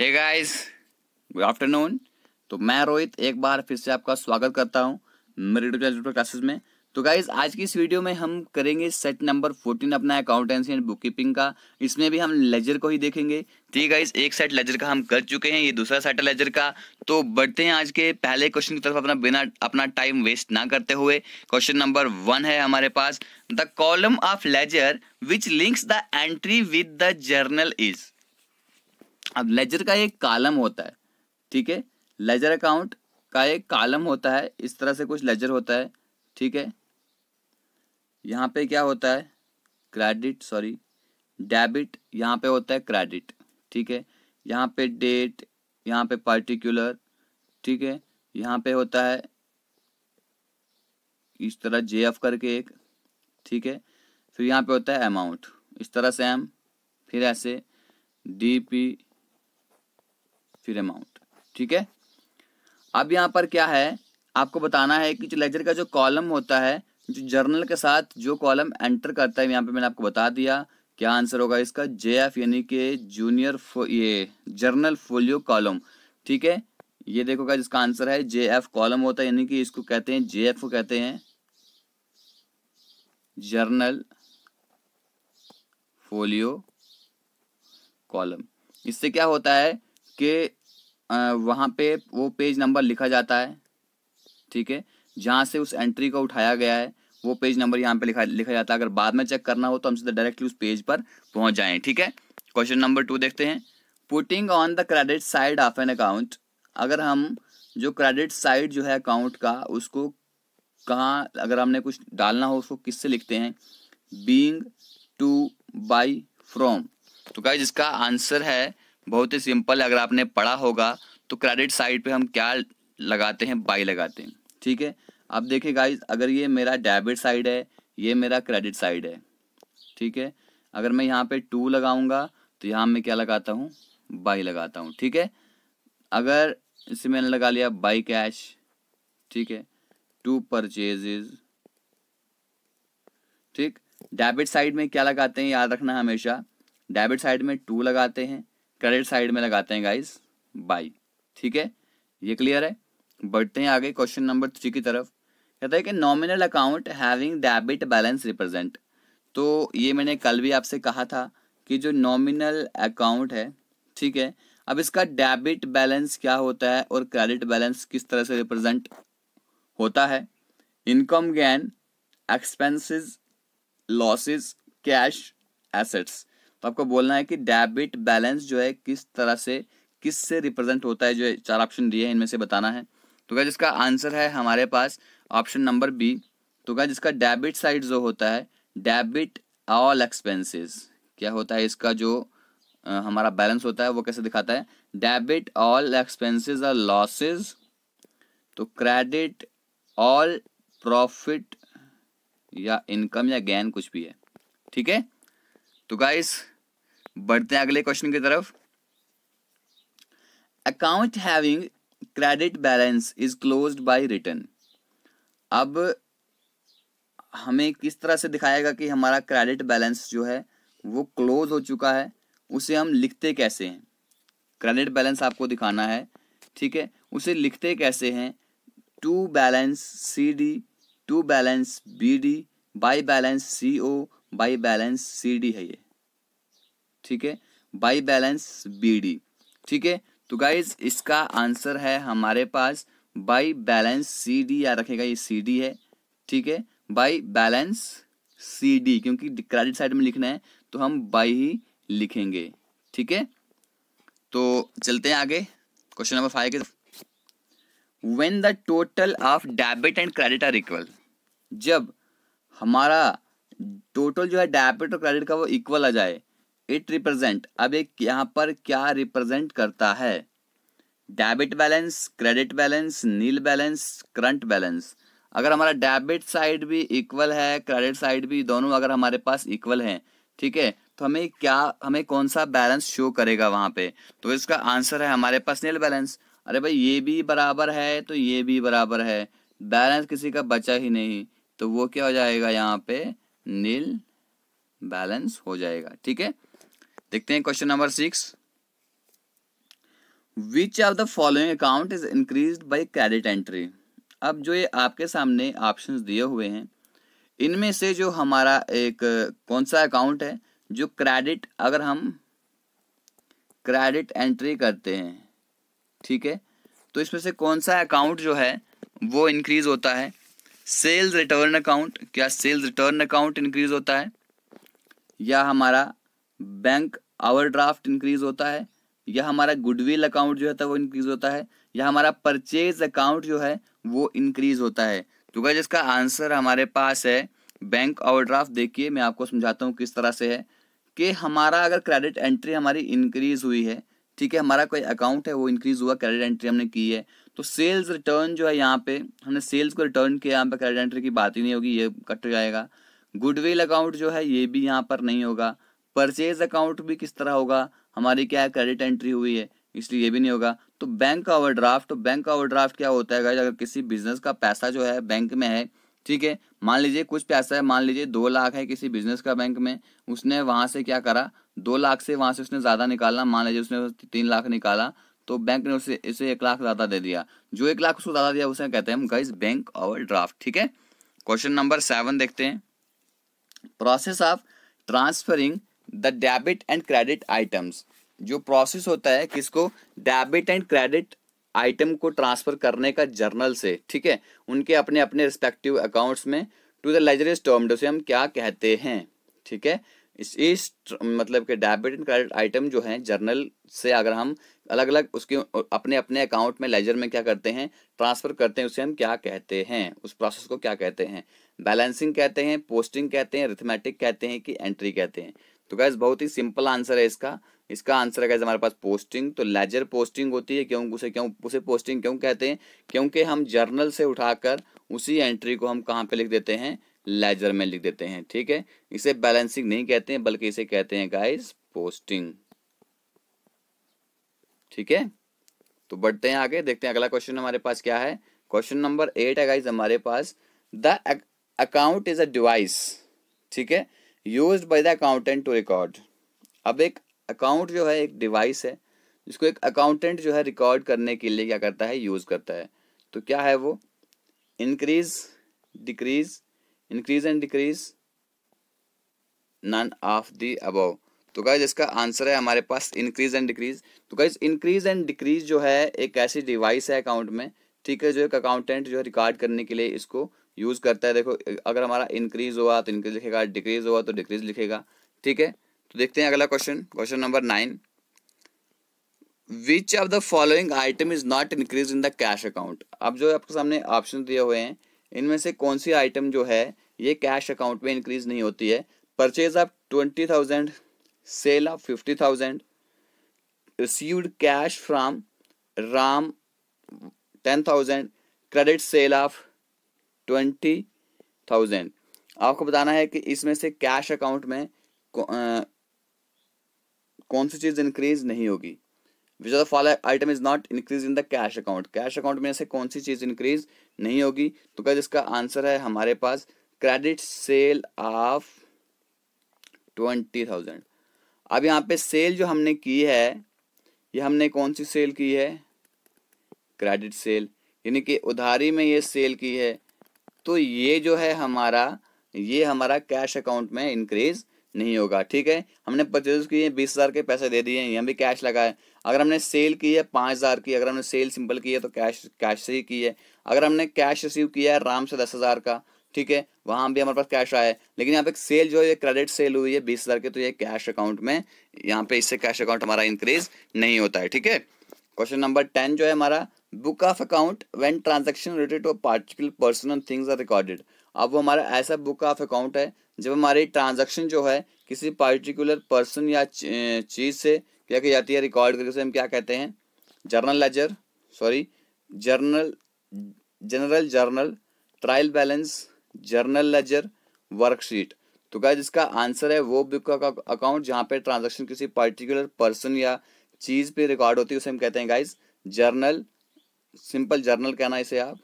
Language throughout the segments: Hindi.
हे गाइस गुड आफ्टरनून तो मैं रोहित एक बार फिर से आपका स्वागत करता हूं मेरे यूट्यूब क्लासेस में तो गाइस आज की इस वीडियो में हम करेंगे सेट नंबर फोर्टीन अपना अकाउंटेंसी एंड बुक का इसमें भी हम लेजर को ही देखेंगे ठीक है गाइस एक सेट लेजर का हम कर चुके हैं ये दूसरा सेट लेजर का तो बढ़ते हैं आज के पहले क्वेश्चन की तरफ अपना बिना अपना टाइम वेस्ट ना करते हुए क्वेश्चन नंबर वन है हमारे पास the column of ledger which links the entry with the journal is अब लेजर का एक कालम होता है ठीक है लेजर अकाउंट का एक कालम होता है इस तरह से कुछ लेजर होता है ठीक है यहाँ पे क्या होता है क्रेडिट सॉरी डेबिट यहाँ पे होता है क्रेडिट ठीक है यहाँ पे डेट यहाँ पे पर्टिकुलर ठीक है यहाँ पे होता है इस तरह जे एफ करके एक ठीक है फिर यहाँ पे होता है अमाउंट इस तरह से हम फिर ऐसे डी पी फिर अमाउंट ठीक है अब यहाँ पर क्या है आपको बताना है कि लेजर का जो कॉलम होता है जो जर्नल के साथ जो कॉलम एंटर करता है यहाँ पे मैंने आपको बता दिया क्या आंसर होगा इसका जे एफ यानी के जूनियर ये जर्नल फोलियो कॉलम ठीक है ये देखो का जिसका आंसर है जे एफ कॉलम होता है यानी कि इसको कहते हैं जे एफ को कहते हैं जर्नल फोलियो कॉलम इससे क्या होता है कि वहाँ पे वो पेज नंबर लिखा जाता है ठीक है जहाँ से उस एंट्री को उठाया गया है वो पेज नंबर यहाँ पे लिखा लिखा जाता है अगर बाद में चेक करना हो तो हम सीधा डायरेक्टली उस पेज पर पहुँच जाएँ ठीक है क्वेश्चन नंबर टू देखते हैं putting on the credit side of an account अगर हम जो क्रेडिट साइड जो है अकाउंट का उसको कहाँ अगर हमने कुछ डालना हो उसको किससे लिखते हैं बींग टू बाई फ्रॉम तो क्या इसका आंसर है बहुत ही सिंपल अगर आपने पढ़ा होगा तो क्रेडिट साइड पे हम क्या लगाते हैं बाई लगाते हैं ठीक है आप देखिए गाइज अगर ये मेरा डेबिट साइड है ये मेरा क्रेडिट साइड है ठीक है अगर मैं यहाँ पे टू लगाऊंगा तो यहाँ मैं क्या लगाता हूँ बाई लगाता हूँ ठीक है अगर इसे मैंने लगा लिया बाई कैश ठीक है टू परचेजेज ठीक डेबिट साइड में क्या लगाते हैं याद रखना हमेशा डेबिट साइड में टू लगाते हैं करेक्ट साइड में लगाते हैं गाइस बाई ठीक है ये क्लियर है बढ़ते हैं आगे क्वेश्चन नंबर थ्री की तरफ कहता है कि nominal account having debit balance represent तो ये मैंने कल भी आपसे कहा था कि जो नॉमिनल अकाउंट है ठीक है अब इसका डेबिट बैलेंस क्या होता है और क्रेडिट बैलेंस किस तरह से रिप्रेजेंट होता है income gain expenses losses cash assets तो आपको बोलना है कि डेबिट बैलेंस जो है किस तरह से किस से रिप्रेजेंट होता है जो है, चार ऑप्शन दिए हैं इनमें से बताना है तो क्या जिसका आंसर है हमारे पास ऑप्शन नंबर बी तो क्या जिसका डेबिट साइड जो होता है डेबिट ऑल एक्सपेंसेस क्या होता है इसका जो आ, हमारा बैलेंस होता है वो कैसे दिखाता है डेबिट ऑल एक्सपेंसेस और लॉसेस तो क्रेडिट ऑल प्रॉफिट या इनकम या गैन कुछ भी है ठीक है तो गाइस बढ़ते हैं अगले क्वेश्चन की तरफ account having credit balance is close by return अब हमें किस तरह से दिखाएगा कि हमारा क्रेडिट बैलेंस जो है वो क्लोज हो चुका है उसे हम लिखते कैसे हैं क्रेडिट बैलेंस आपको दिखाना है ठीक है उसे लिखते कैसे हैं to balance C D to balance B D by balance C O by balance C D है ये ठीक है बाई बैलेंस बी डी ठीक है तो गाइज इसका आंसर है हमारे पास बाई बैलेंस सी डी या रखेगा ये सी डी है ठीक है बाई बैलेंस सी डी क्योंकि क्रेडिट साइड में लिखना है तो हम बाई ही लिखेंगे ठीक है तो चलते हैं आगे क्वेश्चन नंबर फाइव के when the total of debit and credit are equal जब हमारा टोटल जो है डेबिट और क्रेडिट का वो इक्वल आ जाए इट रिप्रेजेंट अब एक यहाँ पर क्या रिप्रेजेंट करता है debit balance credit balance nil balance current balance अगर हमारा डेबिट साइड भी इक्वल है क्रेडिट साइड भी दोनों अगर हमारे पास इक्वल हैं ठीक है तो हमें क्या हमें कौन सा बैलेंस शो करेगा वहाँ पे तो इसका आंसर है हमारे पास नील बैलेंस अरे भाई ये भी बराबर है तो ये भी बराबर है बैलेंस किसी का बचा ही नहीं तो वो क्या हो जाएगा यहाँ पे नील बैलेंस हो जाएगा ठीक है देखते हैं question number six which of the following account is increase by credit entry अब जो ये आपके सामने ऑप्शन दिए हुए हैं इनमें से जो हमारा एक कौन सा अकाउंट है जो क्रेडिट अगर हम क्रेडिट एंट्री करते हैं ठीक है तो इसमें से कौन सा अकाउंट जो है वो इंक्रीज होता है सेल्स रिटर्न अकाउंट क्या सेल्स रिटर्न अकाउंट इंक्रीज होता है या हमारा बैंक आवर ड्राफ्ट इंक्रीज होता है या हमारा गुडविल अकाउंट जो है वो इंक्रीज होता है या हमारा परचेज अकाउंट जो है वो इंक्रीज होता है तो क्या जिसका आंसर हमारे पास है बैंक ओवरड्राफ्ट देखिए मैं आपको समझाता हूँ किस तरह से है कि हमारा अगर क्रेडिट एंट्री हमारी इंक्रीज हुई है ठीक है हमारा कोई अकाउंट है वो इंक्रीज हुआ क्रेडिट एंट्री हमने की है तो सेल्स रिटर्न जो है यहाँ पे हमने सेल्स को रिटर्न किया यहाँ पे क्रेडिट एंट्री की बात ही नहीं होगी ये कट जाएगा गुडविल अकाउंट जो है ये भी यहाँ पर नहीं होगा परचेज अकाउंट भी किस तरह होगा हमारी क्या है क्रेडिट एंट्री हुई है इसलिए ये भी नहीं होगा तो बैंक का ओवरड्राफ्ट तो बैंक का ओवरड्राफ्ट क्या होता है अगर किसी बिजनेस का पैसा जो है बैंक में है ठीक है मान लीजिए कुछ पैसा है मान लीजिए दो लाख है किसी बिजनेस का बैंक में उसने वहां से क्या करा दो लाख से वहां से उसने ज्यादा निकाला मान लीजिए उसने तीन लाख निकाला तो बैंक ने उसे इसे एक लाख ज्यादा दे दिया जो एक लाख उसको ज्यादा दिया उसे कहते हैं हम गाइज बैंक ओवर ड्राफ्ट ठीक है क्वेश्चन नंबर सेवन देखते हैं process of transferring the debit and credit items जो प्रोसेस होता है किसको डेबिट एंड क्रेडिट आइटम को ट्रांसफर करने का जर्नल से ठीक है उनके अपने अपने रिस्पेक्टिव अकाउंट्स में टू द लेजरेज टर्म उसे हम क्या कहते हैं ठीक है इस, इस मतलब के डेबिट एंड क्रेडिट आइटम जो है जर्नल से अगर हम अलग अलग उसके अपने अपने अकाउंट में लेजर में क्या करते हैं ट्रांसफर करते हैं उसे हम क्या कहते हैं उस प्रोसेस को क्या कहते हैं बैलेंसिंग कहते हैं पोस्टिंग कहते हैं रिथमेटिक कहते हैं कि एंट्री कहते हैं तो गैस बहुत ही सिंपल आंसर है इसका इसका आंसर है गैस हमारे पास पोस्टिंग तो लेजर पोस्टिंग होती है क्यों उसे क्यों उसे पोस्टिंग क्यों कहते हैं क्योंकि हम जर्नल से उठाकर उसी एंट्री को हम कहाँ पे लिख देते हैं लेजर में लिख देते हैं ठीक है इसे बैलेंसिंग नहीं कहते हैं बल्कि इसे कहते हैं गाइस पोस्टिंग ठीक है तो बढ़ते हैं आगे देखते हैं अगला क्वेश्चन हमारे पास क्या है क्वेश्चन नंबर एट है गाइज हमारे पास the account is a device ठीक है use by the accountant to record अब एक अकाउंट जो है एक डिवाइस है जिसको एक अकाउंटेंट जो है रिकॉर्ड करने के लिए क्या करता है यूज़ करता है तो क्या है वो increase decrease increase and decrease none of the above तो गाइज इसका आंसर है हमारे पास इंक्रीज एंड डिक्रीज तो गाइज इंक्रीज एंड डिक्रीज जो है एक ऐसी डिवाइस है अकाउंट में ठीक है जो एक अकाउंटेंट जो है रिकॉर्ड करने के लिए इसको यूज़ करता है देखो अगर हमारा इंक्रीज हुआ तो इंक्रीज लिखेगा डिक्रीज हुआ तो डिक्रीज लिखेगा ठीक है तो देखते हैं अगला question question number nine which of the following item is not increase in the cash account अब जो आपके सामने ऑप्शन दिए हुए हैं इनमें से कौन सी आइटम जो है ये कैश अकाउंट में इंक्रीज नहीं होती है purchase of twenty thousand sale of fifty thousand received cash from Ram ten thousand credit sale of twenty thousand आपको बताना है कि इसमें से कैश अकाउंट में कौन सी चीज़ इंक्रीज नहीं होगी which of follow item is not increase in the cash account cash account में से कौन सी चीज़ इंक्रीज नहीं होगी तो क्या इसका आंसर है हमारे पास credit sale of twenty thousand अब यहाँ पे सेल जो हमने की है ये हमने कौन सी सेल की है क्रेडिट सेल यानी कि उधारी में ये सेल की है तो ये जो है हमारा ये हमारा कैश अकाउंट में इंक्रीज नहीं होगा ठीक है हमने परचेज किए बीस हज़ार के पैसे दे दिए यहाँ भी कैश लगा है अगर हमने सेल की है पाँच हज़ार की अगर हमने सेल सिंपल की है तो कैश कैश से ही की है अगर हमने कैश रिसीव किया है राम से दस हज़ार का ठीक है वहाँ भी हमारे पास कैश आया है लेकिन यहाँ पे सेल जो है क्रेडिट सेल हुई है बीस हज़ार की तो ये कैश अकाउंट में यहाँ पे इससे कैश अकाउंट हमारा इंक्रीज नहीं होता है ठीक है क्वेश्चन नंबर टेन जो है हमारा book of account when transaction related to particular person and things are recorded अब वो हमारा ऐसा बुक ऑफ अकाउंट है जब हमारी ट्रांजेक्शन जो है किसी पार्टिकुलर पर्सन या चीज़ से क्या की जाती है रिकॉर्ड करके उसे हम क्या कहते हैं journal ledger sorry journal general journal trial balance journal ledger worksheet तो क्या जिसका आंसर है वो बुक का अकाउंट जहाँ पे ट्रांजेक्शन किसी पर्टिकुलर पर्सन या चीज़ पे रिकॉर्ड होती है उसे हम कहते हैं गाइज जर्नल सिंपल जर्नल कहना इसे आप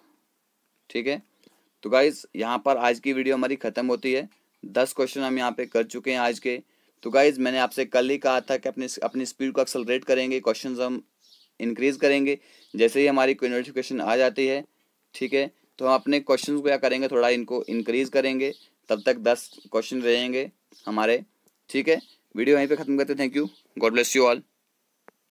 ठीक है तो गाइज यहाँ पर आज की वीडियो हमारी ख़त्म होती है दस क्वेश्चन हम यहाँ पे कर चुके हैं आज के तो गाइज मैंने आपसे कल ही कहा था कि अपने अपनी स्पीड को एक्सलरेट करेंगे क्वेश्चन हम इंक्रीज़ करेंगे जैसे ही हमारी कोई नोटिफिकेशन आ जाती है ठीक है तो हम अपने क्वेश्चन को क्या करेंगे थोड़ा इनको इंक्रीज़ करेंगे तब तक दस क्वेश्चन रहेंगे हमारे ठीक है वीडियो यहीं पे ख़त्म करते thank you God bless you all